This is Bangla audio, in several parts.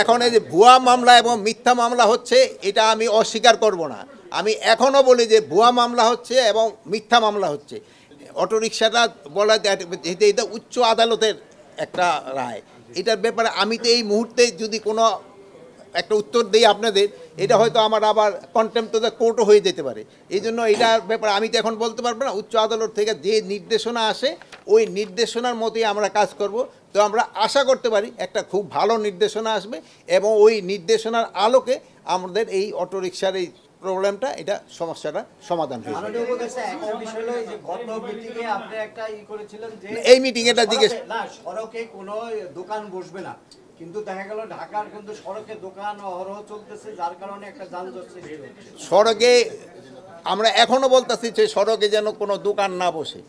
এখন এই যে ভুয়া মামলা এবং মিথ্যা মামলা হচ্ছে এটা আমি অস্বীকার করব না আমি এখনও বলি যে ভুয়া মামলা হচ্ছে এবং মিথ্যা মামলা হচ্ছে অটোরিক্সাটা বলা যেহেতু এটা উচ্চ আদালতের একটা রায় এটার ব্যাপারে আমি তো এই মুহূর্তে যদি কোনো একটা উত্তর দিই আপনাদের এটা হয়তো আমার আবার কন্টেম্প কোর্টও হয়ে যেতে পারে এই জন্য এটার ব্যাপারে আমি তো এখন বলতে পারবো না উচ্চ আদালত থেকে যে নির্দেশনা আসে ওই নির্দেশনার মতোই আমরা কাজ করব তো আমরা আশা করতে পারি একটা খুব ভালো নির্দেশনা আসবে এবং ওই নির্দেশনার আলোকে আমাদের এই অটোরিকশার এই প্রবলেমটা এটা সমস্যাটা সমাধান হয়েছে এই মিটিং এটা জিজ্ঞেস সড়কে কোনো দোকান বসবে না কিন্তু দেখা গেল ঢাকার কিন্তু সড়কে দোকান সড়কে আমরা এখনো বলতেছি যে সড়কে যেন কোনো দোকান না বসে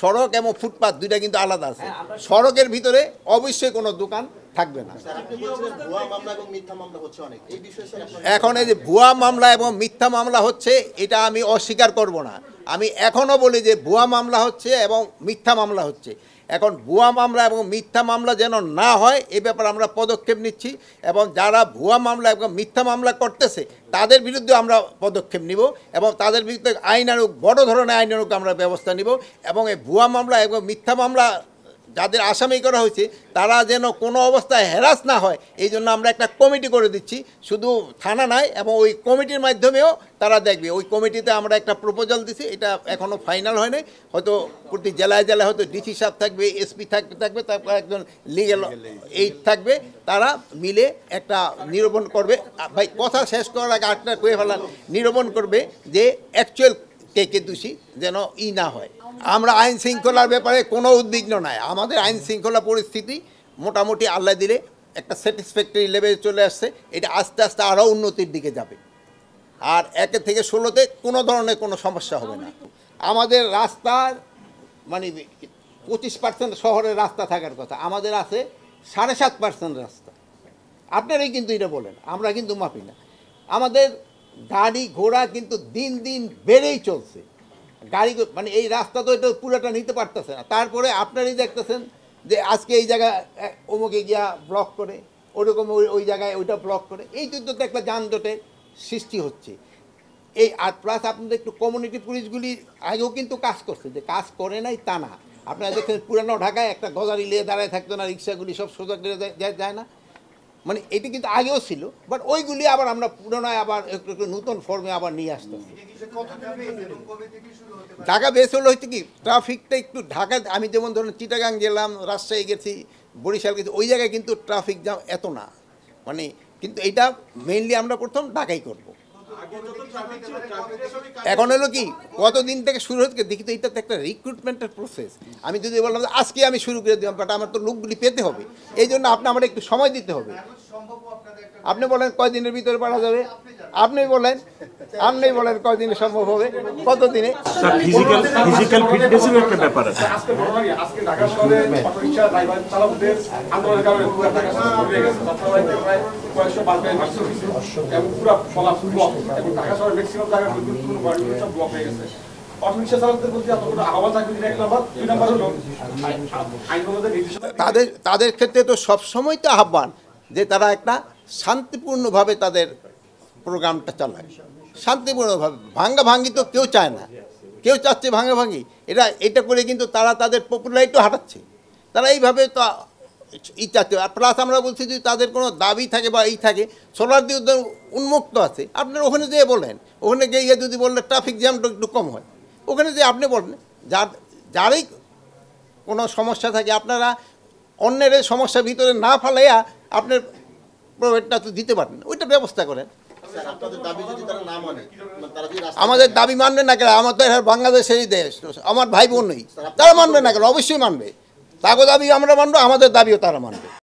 সড়ক এবং ফুটপাথ দুইটা কিন্তু আলাদা আছে হ্যাঁ, সড়কের ভিতরে অবশ্যই কোনো দোকান থাকবে না এখন এই যে ভুয়া মামলা এবং মিথ্যা মামলা হচ্ছে এটা আমি অস্বীকার করব না আমি এখনও বলি যে ভুয়া মামলা হচ্ছে এবং মিথ্যা মামলা হচ্ছে এখন ভুয়া মামলা এবং মিথ্যা মামলা যেন না হয় এ ব্যাপারে আমরা পদক্ষেপ নিচ্ছি এবং যারা ভুয়া মামলা এবং মিথ্যা মামলা করতেছে তাদের বিরুদ্ধে আমরা পদক্ষেপ নিব এবং তাদের বিরুদ্ধে আইনানুক বড় ধরনের আইনানুক আমরা ব্যবস্থা নিব এবং এই ভুয়া মামলা এবং মিথ্যা মামলা যাদের আসামি করা হয়েছে তারা যেন কোনো অবস্থায় হ্যারাস না হয় এই জন্য আমরা একটা কমিটি করে দিচ্ছি শুধু থানা নয় এবং ওই কমিটির মাধ্যমেও তারা দেখবে ওই কমিটিতে আমরা একটা প্রপোজাল দিছি এটা এখনও ফাইনাল হয়নি হয়তো প্রতি জেলায় জেলায় হয়তো ডিসি সাহেব থাকবে এসপি থাকবে থাকবে তারপর একজন লিগেল এইড থাকবে তারা মিলে একটা নিরূপণ করবে ভাই কথা শেষ করার আগে আটটা কয়ে ফেলার নিরূপণ করবে যে অ্যাকচুয়াল কে কে দোষী যেন ই না হয় আমরা আইন শৃঙ্খলার ব্যাপারে কোনো উদ্বিগ্ন নাই আমাদের আইন শৃঙ্খলা পরিস্থিতি মোটামুটি আল্লাহ দিলে একটা স্যাটিসফ্যাক্টরি লেভেলে চলে আসছে এটা আস্তে আস্তে আরও উন্নতির দিকে যাবে আর একে থেকে ষোলোতে কোনো ধরনের কোনো সমস্যা হবে না আমাদের রাস্তার মানে পঁচিশ পার্সেন্ট শহরের রাস্তা থাকার কথা আমাদের আছে সাড়ে সাত পার্সেন্ট রাস্তা আপনারাই কিন্তু এটা বলেন আমরা কিন্তু মাপি না আমাদের গাড়ি ঘোড়া কিন্তু দিন দিন বেড়েই চলছে গাড়ি মানে এই রাস্তা তো এটা পুরোটা নিতে পারতেছে না তারপরে আপনারই দেখতেছেন যে আজকে এই জায়গায় অমুকে গিয়া ব্লক করে ওরকম ওই ওই জায়গায় ওইটা ব্লক করে এই জন্য তো একটা যানজটের সৃষ্টি হচ্ছে এই আর প্লাস আপনাদের একটু কমিউনিটি পুলিশগুলি আগেও কিন্তু কাজ করছে যে কাজ করে নাই তা না আপনারা দেখেন পুরানো ঢাকায় একটা গজারি লিয়ে দাঁড়ায় থাকতো না রিক্সাগুলি সব সোজা করে যায় না মানে এটি কিন্তু আগেও ছিল বাট ওইগুলি আবার আমরা পুরোনায় আবার একটু একটু নতুন ফর্মে আবার নিয়ে আসতে ঢাকা বেস হলে হচ্ছে কি ট্রাফিকটা একটু ঢাকা আমি যেমন ধরুন চিটাগাং গেলাম রাজশাহী গেছি বরিশাল গেছি ওই জায়গায় কিন্তু ট্রাফিক জ্যাম এত না মানে কিন্তু এটা মেইনলি আমরা প্রথম ঢাকাই করবো এখন হলো কি কতদিন থেকে শুরু হচ্ছে দেখি তো এটা তো একটা রিক্রুটমেন্টের প্রসেস আমি যদি বললাম আজকে আমি শুরু করে দিলাম বাট আমার তো লোকগুলি পেতে হবে এই জন্য আপনার আমার একটু সময় দিতে হবে আপনি বলেন কয়দিনের ভিতরে পাঠা যাবে আপনি বলেন আপনি বলেন কয়দিনে সম্ভব হবে কত দিনে আচ্ছা। তাদের তাদের ক্ষেত্রে তো সবসময় তো আহ্বান যে তারা একটা শান্তিপূর্ণভাবে তাদের প্রোগ্রামটা চালায় শান্তিপূর্ণভাবে ভাঙ্গা ভাঙ্গি তো কেউ চায় না কেউ চাচ্ছে ভাঙ্গা ভাঙ্গি এটা এটা করে কিন্তু তারা তাদের পপুলারিটিও হারাচ্ছে তারা এইভাবে তো ই চাচ্ছে আর প্লাস আমরা বলছি যদি তাদের কোনো দাবি থাকে বা এই থাকে সোলার দিয়ে উন্মুক্ত আছে আপনার ওখানে যেয়ে বলেন ওখানে গিয়ে যদি বললে ট্রাফিক জ্যামটা একটু কম হয় ওখানে যে আপনি বলেন যার যারই কোনো সমস্যা থাকে আপনারা অন্যের সমস্যা ভিতরে না ফালাইয়া আপনার প্রোভাইডটা তো দিতে পারেন ওইটা ব্যবস্থা করেন মানে, মানে আমাদের দাবি মানবে না কেন আমাদের বাংলাদেশেরই দেশ আমার ভাই বোন নেই তারা মানবে না কেন অবশ্যই মানবে তাগো দাবি আমরা মানবো আমাদের দাবিও তারা মানবে